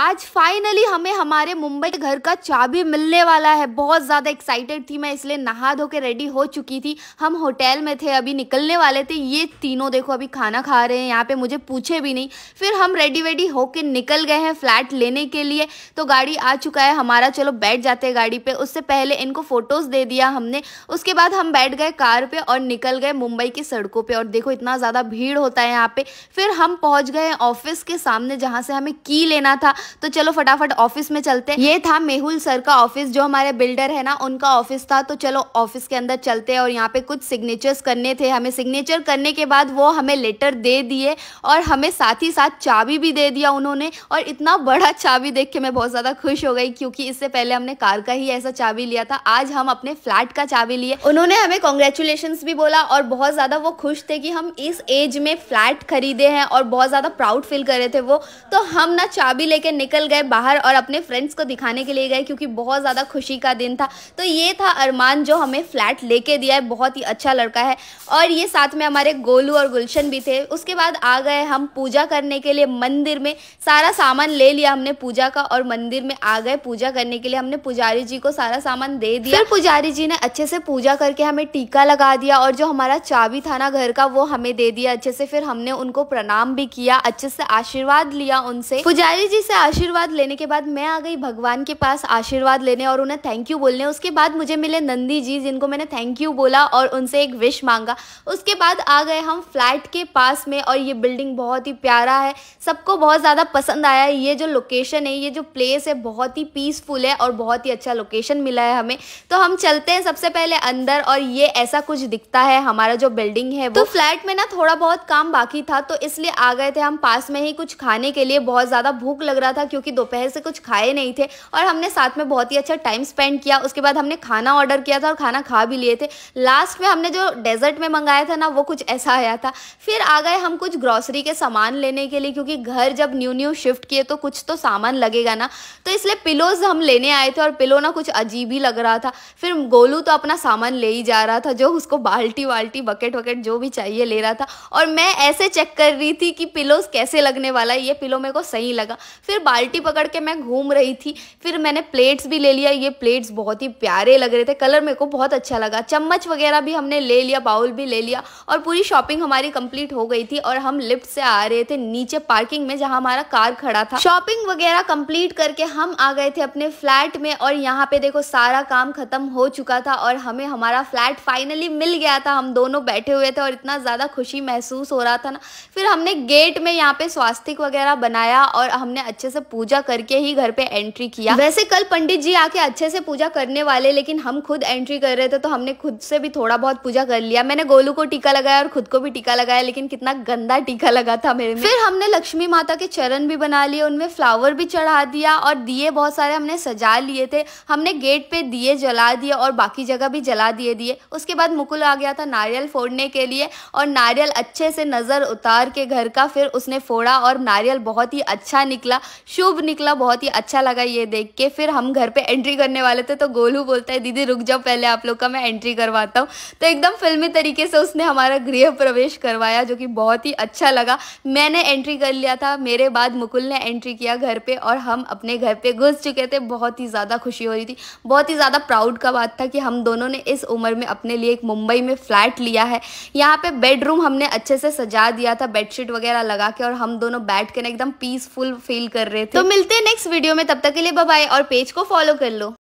आज फाइनली हमें हमारे मुंबई के घर का चाबी मिलने वाला है बहुत ज़्यादा एक्साइटेड थी मैं इसलिए नहा धो के रेडी हो चुकी थी हम होटल में थे अभी निकलने वाले थे ये तीनों देखो अभी खाना खा रहे हैं यहाँ पे मुझे पूछे भी नहीं फिर हम रेडी वेडी होके निकल गए हैं फ्लैट लेने के लिए तो गाड़ी आ चुका है हमारा चलो बैठ जाते हैं गाड़ी पर उससे पहले इनको फ़ोटोज़ दे दिया हमने उसके बाद हम बैठ गए कार पर और निकल गए मुंबई की सड़कों पर और देखो इतना ज़्यादा भीड़ होता है यहाँ पर फिर हम पहुँच गए ऑफिस के सामने जहाँ से हमें की लेना था तो चलो फटाफट ऑफिस में चलते ये था मेहुल सर का ऑफिस जो हमारे बिल्डर है ना उनका ऑफिस था तो चलो ऑफिस के अंदर चलते हैं और यहाँ पे कुछ सिग्नेचर्स करने थे हमें सिग्नेचर करने के बाद वो हमें लेटर दे दिए और हमें साथ ही साथ चाबी भी दे दिया उन्होंने और इतना बड़ा चाबी देख के मैं बहुत ज़्यादा खुश हो गई क्योंकि इससे पहले हमने कार का ही ऐसा चाबी लिया था आज हम अपने फ्लैट का चाबी लिए उन्होंने हमें कॉन्ग्रेचुलेशन भी बोला और बहुत ज़्यादा वो खुश थे कि हम इस एज में फ्लैट खरीदे हैं और बहुत ज़्यादा प्राउड फील कर रहे थे वो तो हम ना चाबी लेके के निकल गए बाहर और अपने फ्रेंड्स को दिखाने के लिए गए क्योंकि बहुत ज़्यादा खुशी का दिन था तो ये था अरमान जो हमें फ्लैट लेके दिया है बहुत ही अच्छा लड़का है और ये साथ में हमारे गोलू और गुलशन भी थे उसके बाद आ गए हम पूजा करने के लिए मंदिर में सारा सामान ले लिया हमने पूजा का और मंदिर में आ गए पूजा करने के लिए हमने पुजारी जी को सारा सामान दे दिया फिर पुजारी जी ने अच्छे से पूजा करके हमें टीका लगा दिया और जो हमारा चाबी था ना घर का वो हमें दे दिया अच्छे से फिर हमने उनको प्रणाम भी किया अच्छे से आशीर्वाद लिया उनसे पुजारी जी से आशीर्वाद लेने के बाद मैं आ गई भगवान के पास आशीर्वाद लेने और उन्हें थैंक यू बोलने उसके बाद मुझे मिले नंदी जी जिनको मैंने थैंक यू बोला और उनसे एक विश मांगा उसके बाद आ गए हम फ्लैट के पास में और ये बिल्डिंग बहुत ही प्यारा है सबको बहुत ज़्यादा पसंद आया ये जो लोकेशन है ये जो प्लेस है बहुत ही पीसफुल है और बहुत ही अच्छा लोकेशन मिला है हमें तो हम चलते हैं सबसे पहले अंदर और ये ऐसा कुछ दिखता है हमारा जो बिल्डिंग है तो फ्लैट में ना थोड़ा बहुत काम बाकी था तो इसलिए आ गए थे हम पास में ही कुछ खाने के लिए बहुत ज़्यादा भूख लग रहा रहा था क्योंकि दोपहर से कुछ खाए नहीं थे और हमने साथ में बहुत ही अच्छा टाइम स्पेंड किया उसके बाद हमने खाना ऑर्डर किया था और खाना खा भी लिए थे लास्ट में हमने जो डेजर्ट में मंगाया था ना वो कुछ ऐसा आया था फिर आ गए हम कुछ ग्रॉसरी के सामान लेने के लिए क्योंकि घर जब न्यू न्यू शिफ्ट किए तो कुछ तो सामान लगेगा ना तो इसलिए पिलोज हम लेने आए थे और पिलो ना कुछ अजीब ही लग रहा था फिर गोलू तो अपना सामान ले ही जा रहा था जो उसको बाल्टी वाल्टी बकेट वकेट जो भी चाहिए ले रहा था और मैं ऐसे चेक कर रही थी कि पिलोज कैसे लगने वाला है ये पिलो मेरे को सही लगा फिर फिर बाल्टी पकड़ के मैं घूम रही थी फिर मैंने प्लेट्स भी ले लिया ये प्लेट्स बहुत ही प्यारे लग रहे थे कलर मेरे को बहुत अच्छा लगा चम्मच वगैरह भी हमने ले लिया बाउल भी ले लिया और पूरी शॉपिंग हमारी कंप्लीट हो गई थी और हम लिफ्ट से आ रहे थे नीचे पार्किंग में जहाँ हमारा कार खड़ा था शॉपिंग वगैरह कंप्लीट करके हम आ गए थे अपने फ्लैट में और यहाँ पे देखो सारा काम खत्म हो चुका था और हमें हमारा फ्लैट फाइनली मिल गया था हम दोनों बैठे हुए थे और इतना ज़्यादा खुशी महसूस हो रहा था ना फिर हमने गेट में यहाँ पे स्वास्तिक वगैरह बनाया और हमने अच्छे अच्छे से पूजा करके ही घर पे एंट्री किया वैसे कल पंडित जी आके अच्छे से पूजा करने वाले लेकिन हम खुद एंट्री कर रहे थे तो हमने खुद से भी थोड़ा बहुत पूजा कर लिया मैंने गोलू को टीका लगाया और खुद को भी टीका लगाया लेकिन कितना गंदा टीका लगा था मेरे में फिर हमने लक्ष्मी माता के चरण भी बना लिए उनमें फ्लावर भी चढ़ा दिया और दिए बहुत सारे हमने सजा लिए थे हमने गेट पे दिए जला दिए और बाकी जगह भी जला दिए दिए उसके बाद मुकुल आ गया था नारियल फोड़ने के लिए और नारियल अच्छे से नज़र उतार के घर का फिर उसने फोड़ा और नारियल बहुत ही अच्छा निकला शुभ निकला बहुत ही अच्छा लगा ये देख के फिर हम घर पे एंट्री करने वाले थे तो गोलू बोलता है दीदी रुक जाओ पहले आप लोग का मैं एंट्री करवाता हूँ तो एकदम फिल्मी तरीके से उसने हमारा गृह प्रवेश करवाया जो कि बहुत ही अच्छा लगा मैंने एंट्री कर लिया था मेरे बाद मुकुल ने एंट्री किया घर पर और हम अपने घर पर घुस चुके थे बहुत ही ज़्यादा खुशी हो रही थी बहुत ही ज़्यादा प्राउड का बात था कि हम दोनों ने इस उम्र में अपने लिए एक मुंबई में फ़्लैट लिया है यहाँ पे बेडरूम हमने अच्छे से सजा दिया था बेडशीट वगैरह लगा के और हम दोनों बैठ के ना एकदम पीसफुल फील कर कर रहे थे तो मिलते हैं नेक्स्ट वीडियो में तब तक के लिए बाय और पेज को फॉलो कर लो